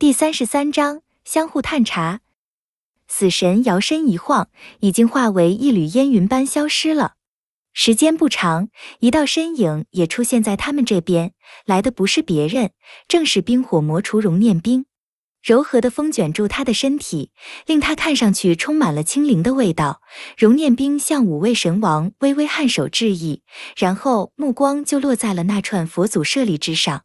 第三十三章相互探查。死神摇身一晃，已经化为一缕烟云般消失了。时间不长，一道身影也出现在他们这边。来的不是别人，正是冰火魔厨荣念冰。柔和的风卷住他的身体，令他看上去充满了轻灵的味道。荣念冰向五位神王微微颔首致意，然后目光就落在了那串佛祖舍利之上。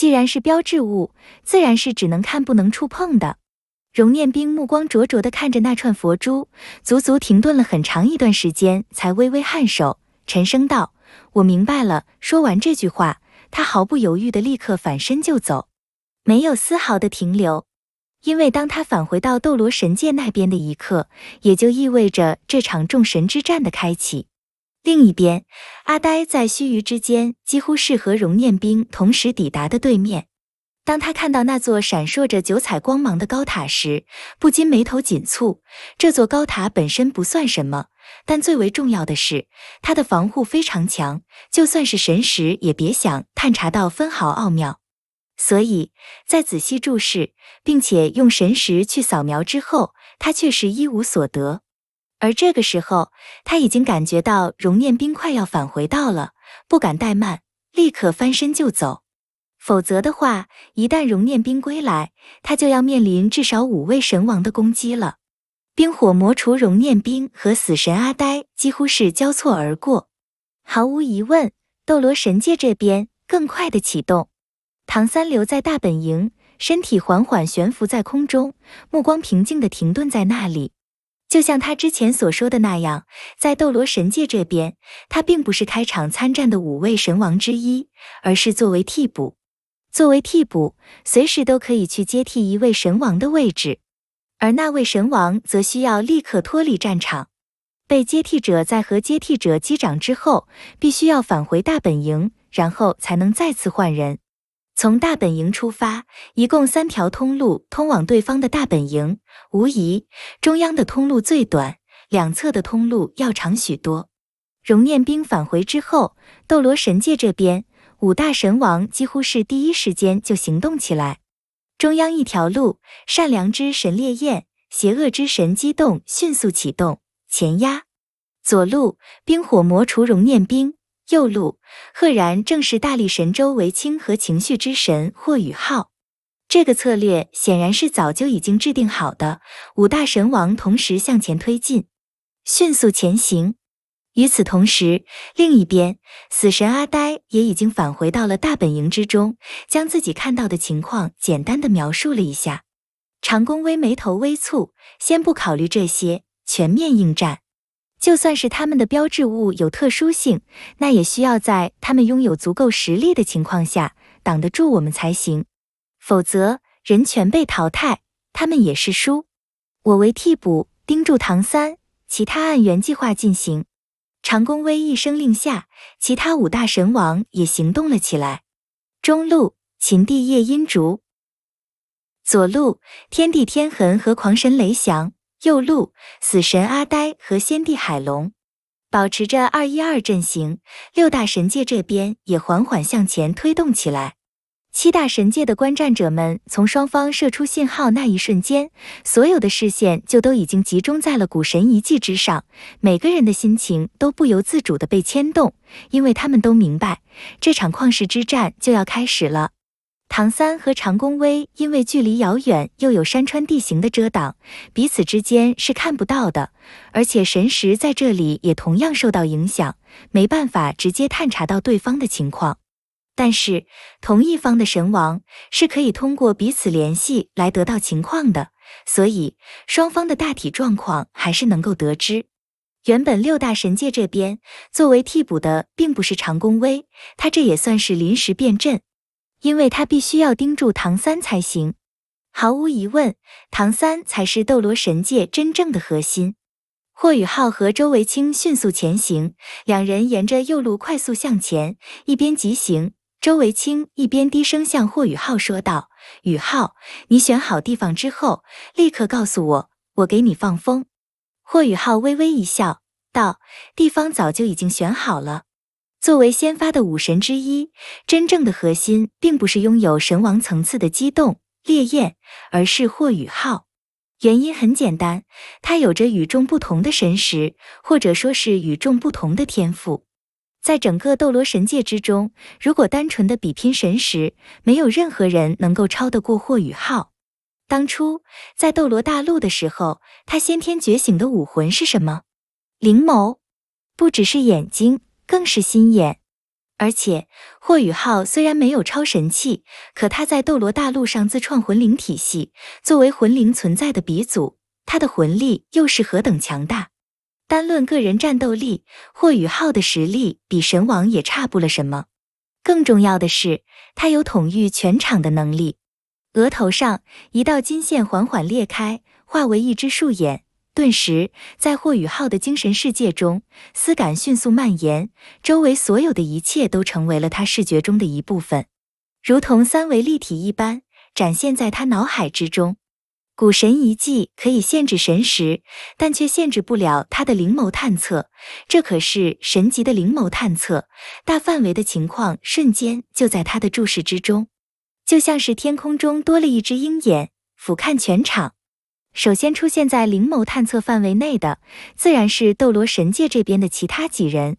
既然是标志物，自然是只能看不能触碰的。荣念冰目光灼灼地看着那串佛珠，足足停顿了很长一段时间，才微微颔首，沉声道：“我明白了。”说完这句话，他毫不犹豫地立刻反身就走，没有丝毫的停留。因为当他返回到斗罗神界那边的一刻，也就意味着这场众神之战的开启。另一边，阿呆在须臾之间几乎是和熔念兵同时抵达的对面。当他看到那座闪烁着九彩光芒的高塔时，不禁眉头紧蹙。这座高塔本身不算什么，但最为重要的是，它的防护非常强，就算是神识也别想探查到分毫奥妙。所以在仔细注视，并且用神识去扫描之后，他却是一无所得。而这个时候，他已经感觉到容念冰快要返回到了，不敢怠慢，立刻翻身就走。否则的话，一旦容念冰归来，他就要面临至少五位神王的攻击了。冰火魔除容念冰和死神阿呆几乎是交错而过。毫无疑问，斗罗神界这边更快的启动。唐三留在大本营，身体缓缓悬浮在空中，目光平静的停顿在那里。就像他之前所说的那样，在斗罗神界这边，他并不是开场参战的五位神王之一，而是作为替补。作为替补，随时都可以去接替一位神王的位置，而那位神王则需要立刻脱离战场。被接替者在和接替者击掌之后，必须要返回大本营，然后才能再次换人。从大本营出发，一共三条通路通往对方的大本营。无疑，中央的通路最短，两侧的通路要长许多。熔念兵返回之后，斗罗神界这边五大神王几乎是第一时间就行动起来。中央一条路，善良之神烈焰，邪恶之神激动，迅速启动前压。左路，冰火魔除熔念兵，右路赫然正是大力神周为清和情绪之神霍雨浩，这个策略显然是早就已经制定好的。五大神王同时向前推进，迅速前行。与此同时，另一边，死神阿呆也已经返回到了大本营之中，将自己看到的情况简单的描述了一下。长弓微眉头微蹙，先不考虑这些，全面应战。就算是他们的标志物有特殊性，那也需要在他们拥有足够实力的情况下挡得住我们才行。否则人全被淘汰，他们也是输。我为替补盯住唐三，其他按原计划进行。长弓威一声令下，其他五大神王也行动了起来。中路秦帝夜音竹，左路天帝天痕和狂神雷翔。右路死神阿呆和先帝海龙保持着二一二阵型，六大神界这边也缓缓向前推动起来。七大神界的观战者们从双方射出信号那一瞬间，所有的视线就都已经集中在了古神遗迹之上，每个人的心情都不由自主的被牵动，因为他们都明白这场旷世之战就要开始了。唐三和长弓威因为距离遥远，又有山川地形的遮挡，彼此之间是看不到的，而且神识在这里也同样受到影响，没办法直接探查到对方的情况。但是同一方的神王是可以通过彼此联系来得到情况的，所以双方的大体状况还是能够得知。原本六大神界这边作为替补的并不是长弓威，他这也算是临时变阵。因为他必须要盯住唐三才行。毫无疑问，唐三才是斗罗神界真正的核心。霍雨浩和周维清迅速前行，两人沿着右路快速向前，一边疾行，周维清一边低声向霍雨浩说道：“雨浩，你选好地方之后，立刻告诉我，我给你放风。”霍雨浩微微一笑，道：“地方早就已经选好了。”作为先发的武神之一，真正的核心并不是拥有神王层次的激动烈焰，而是霍雨浩。原因很简单，他有着与众不同的神识，或者说是与众不同的天赋。在整个斗罗神界之中，如果单纯的比拼神识，没有任何人能够超得过霍雨浩。当初在斗罗大陆的时候，他先天觉醒的武魂是什么？灵眸，不只是眼睛。更是心眼，而且霍雨浩虽然没有超神器，可他在斗罗大陆上自创魂灵体系，作为魂灵存在的鼻祖，他的魂力又是何等强大？单论个人战斗力，霍雨浩的实力比神王也差不了什么。更重要的是，他有统御全场的能力。额头上一道金线缓缓裂开，化为一只树眼。顿时，在霍宇浩的精神世界中，思感迅速蔓延，周围所有的一切都成为了他视觉中的一部分，如同三维立体一般展现在他脑海之中。古神遗迹可以限制神识，但却限制不了他的灵眸探测，这可是神级的灵眸探测，大范围的情况瞬间就在他的注视之中，就像是天空中多了一只鹰眼俯瞰全场。首先出现在灵眸探测范围内的，自然是斗罗神界这边的其他几人。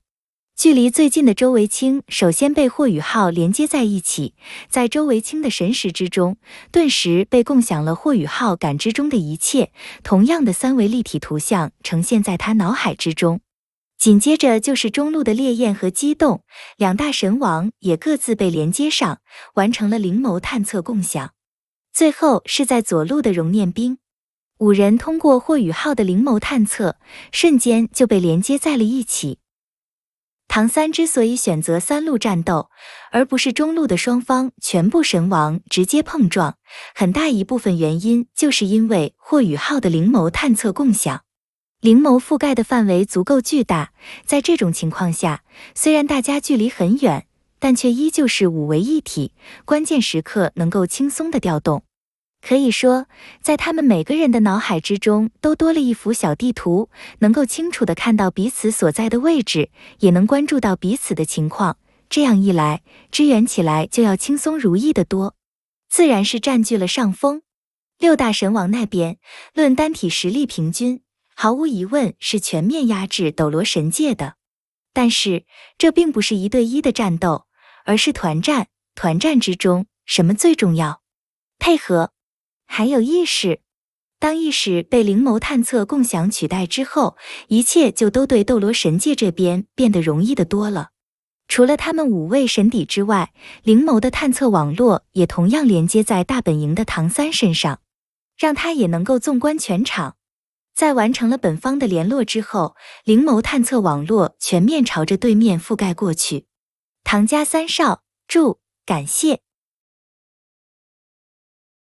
距离最近的周维清首先被霍雨浩连接在一起，在周维清的神识之中，顿时被共享了霍雨浩感知中的一切。同样的三维立体图像呈现在他脑海之中。紧接着就是中路的烈焰和激动两大神王也各自被连接上，完成了灵眸探测共享。最后是在左路的熔炼冰。五人通过霍雨浩的灵眸探测，瞬间就被连接在了一起。唐三之所以选择三路战斗，而不是中路的双方全部神王直接碰撞，很大一部分原因就是因为霍雨浩的灵眸探测共享，灵眸覆盖的范围足够巨大。在这种情况下，虽然大家距离很远，但却依旧是五为一体，关键时刻能够轻松的调动。可以说，在他们每个人的脑海之中都多了一幅小地图，能够清楚地看到彼此所在的位置，也能关注到彼此的情况。这样一来，支援起来就要轻松如意得多，自然是占据了上风。六大神王那边，论单体实力平均，毫无疑问是全面压制斗罗神界的。但是，这并不是一对一的战斗，而是团战。团战之中，什么最重要？配合。还有意识，当意识被灵眸探测共享取代之后，一切就都对斗罗神界这边变得容易的多了。除了他们五位神邸之外，灵眸的探测网络也同样连接在大本营的唐三身上，让他也能够纵观全场。在完成了本方的联络之后，灵眸探测网络全面朝着对面覆盖过去。唐家三少，祝感谢。